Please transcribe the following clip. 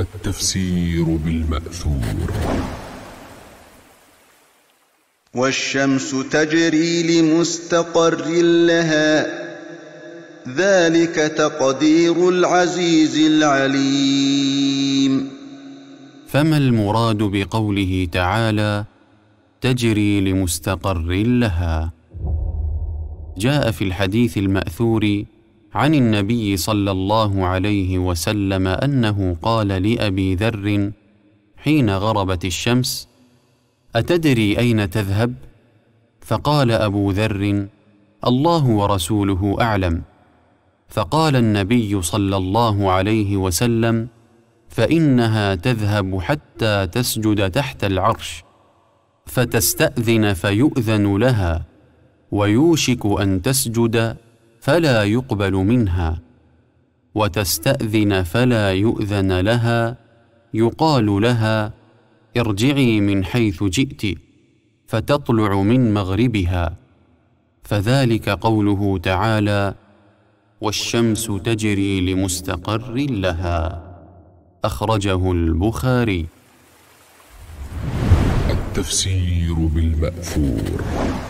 التفسير بالمأثور والشمس تجري لمستقر لها ذلك تقدير العزيز العليم فما المراد بقوله تعالى تجري لمستقر لها جاء في الحديث الماثور عن النبي صلى الله عليه وسلم أنه قال لأبي ذر حين غربت الشمس أتدري أين تذهب؟ فقال أبو ذر الله ورسوله أعلم فقال النبي صلى الله عليه وسلم فإنها تذهب حتى تسجد تحت العرش فتستأذن فيؤذن لها ويوشك أن تسجد فلا يقبل منها وتستاذن فلا يؤذن لها يقال لها ارجعي من حيث جئت فتطلع من مغربها فذلك قوله تعالى والشمس تجري لمستقر لها اخرجه البخاري التفسير بالماثور